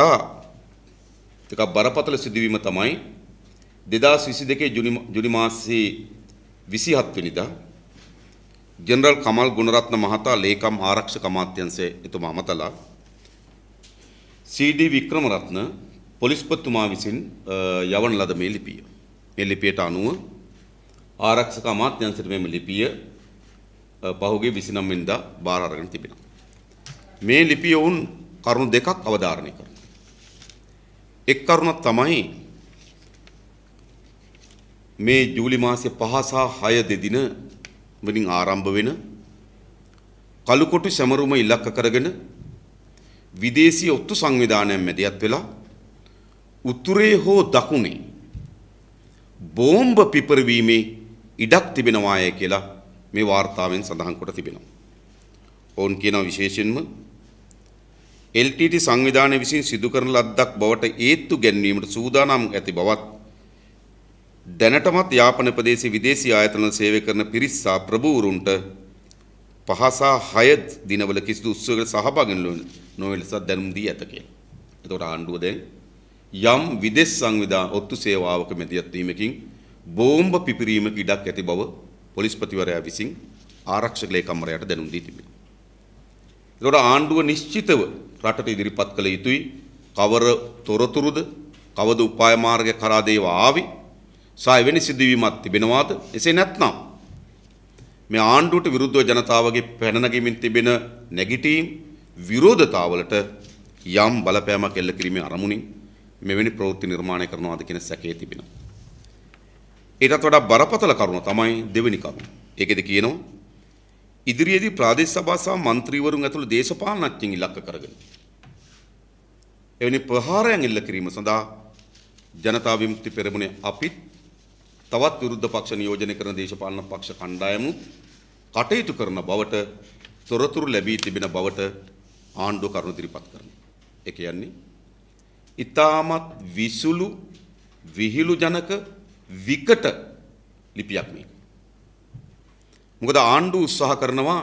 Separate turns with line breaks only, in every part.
වඩා එකක් බරපතල සිදුවීම තමයි 2022 ජුනි මාසයේ 27 වෙනිදා ජෙනරල් කමල් ගුණරත්න මහතා ලේකම් ආරක්ෂක අමාත්‍යංශයේ එතුමා අමතලා CD වික්‍රමරත්න පොලිස්පතිතුමා විසින් යවන ලද මේ ලිපිය. මේ ලිපියට අනුව ආරක්ෂක අමාත්‍යංශයට මේ ලිපිය පහුගිය 29 වෙනිදා බාර අරගෙන තිබෙනවා. මේ ලිපිය වුන් කරුණු දෙකක් අවධාරණය කරනවා. එක් කරුණක් තමයි මේ ජූලි මාසයේ 5 සහ 6 දෙදින වලින් ආරම්භ වෙන කලුකොටු සැමරුම ඉලක්ක කරගෙන විදේශීය ඔත්තු සංවිධානයෙන් මැදිහත් වෙලා උතුරේ හෝ දකුණේ බෝම්බ පිපරවීමේ ඉඩක් තිබෙනවාය කියලා මේ වාර්තාවෙන් සඳහන් කොට තිබෙනවා. ඔවුන් කියනවා විශේෂයෙන්ම LTT සංවිධානය විසින් සිදු කරන ලද්දක් බවට ඒත්තු ගැන්වීමට සූදානම් ඇති බවත් දැනටමත් යාපන ප්‍රදේශයේ විදේශී ආයතන සේවය කරන පිරිස් සහ ප්‍රභූවරුන්ට පහ සහ හය දිනවල කිසිදු උත්සවයකට සහභාගී නොවන ලෙස දැනුම් දී ඇත කියලා. එතකොට ආණ්ඩුව දැන් යම් විදේශ සංවිධාන ඔත්තු සේවාවක මැදිහත් වීමකින් බෝම්බ පිපිරීමක ඉඩක් ඇති බව පොලිස් ප්‍රතිවරයා විසින් ආරක්ෂක ලේකම්වරයාට දැනුම් දී තිබේ. ඒතකොට ආණ්ඩුව නිශ්චිතව රටට ඉදිරිපත් කළ යුතුයි. කවර තොරතුරුද? කවද උපාය මාර්ගය කරා දේවා ආවි? සහ එවැනි සිදුවීමක් තිබෙනවාද? එසේ නැත්නම් මේ ආණ්ඩුවට විරුද්ධව ජනතාවගේ පැන නැගීමෙන් තිබෙන නැගිටීම් විරෝධතාවලට යම් බලපෑමක් එල්ල කිරීමේ අරමුණින් මෙවැනි ප්‍රවෘත්ති නිර්මාණය කරනවාද කියන සැකය තිබෙනවා. ඊටත් වඩා බරපතල කරුණ තමයි දෙවෙනි කරුණ. ඒකෙද කියනවා ඉදිරියේදී ප්‍රාදේශ සභා සහ മന്ത്രിවරුන් ඇතුළු දේශපාලනඥයින් ඉලක්ක කරගෙන එවැනි ප්‍රහාරයන් එල්ල කිරීම සඳහා ජනතා විමුක්ති පෙරමුණේ අපිත් තවත් විරුද්ධ පක්ෂ නියෝජනය කරන දේශපාලන පක්ෂ කණ්ඩායමුත් කටයුතු කරන බවට තොරතුරු ලැබී තිබෙන බවට ආණ්ඩුව කරුණු ඉදිරිපත් කරනවා. ඒ කියන්නේ ඊටමත් විසුළු විහිළු ජනක විකට ලිපියක් මේක. මොකද ආණ්ඩු උත්සාහ කරනවා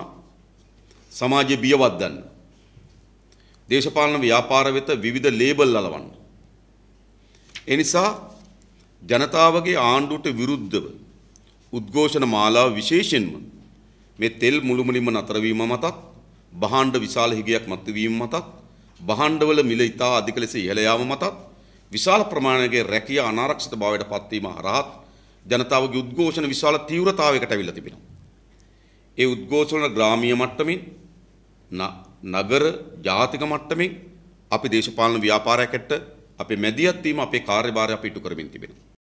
සමාජයේ බියවද්දන්න. දේශපාලන ව්‍යාපාර වෙත විවිධ ලේබල් අලවන්න. ඒ නිසා ජනතාවගේ ආණ්ඩුවට විරුද්ධව උද්ඝෝෂණ මාලාව විශේෂයෙන්ම මේ තෙල් මුළුමනින්ම නතර වීම මතක් භාණ්ඩ විශාල හිගයක් මතුවීම මතක් භාණ්ඩවල මිල ඉතා අධික ලෙස ඉහළ යාම මතක් විශාල ප්‍රමාණයක රැකියා අනාරක්ෂිත භාවයට පත්වීම හරහා ජනතාවගේ උද්ඝෝෂණ විශාල තීව්‍රතාවයකට අවිල්ල තිබෙනවා ඒ උද්ඝෝෂණ ග්‍රාමීය මට්ටමින් නගර ජාතික මට්ටමින් අපි දේශපාලන ව්‍යාපාරයකට අපේ මැදිහත් වීම අපේ කාර්යභාරය අපි ඉටු කරමින් තිබෙනවා.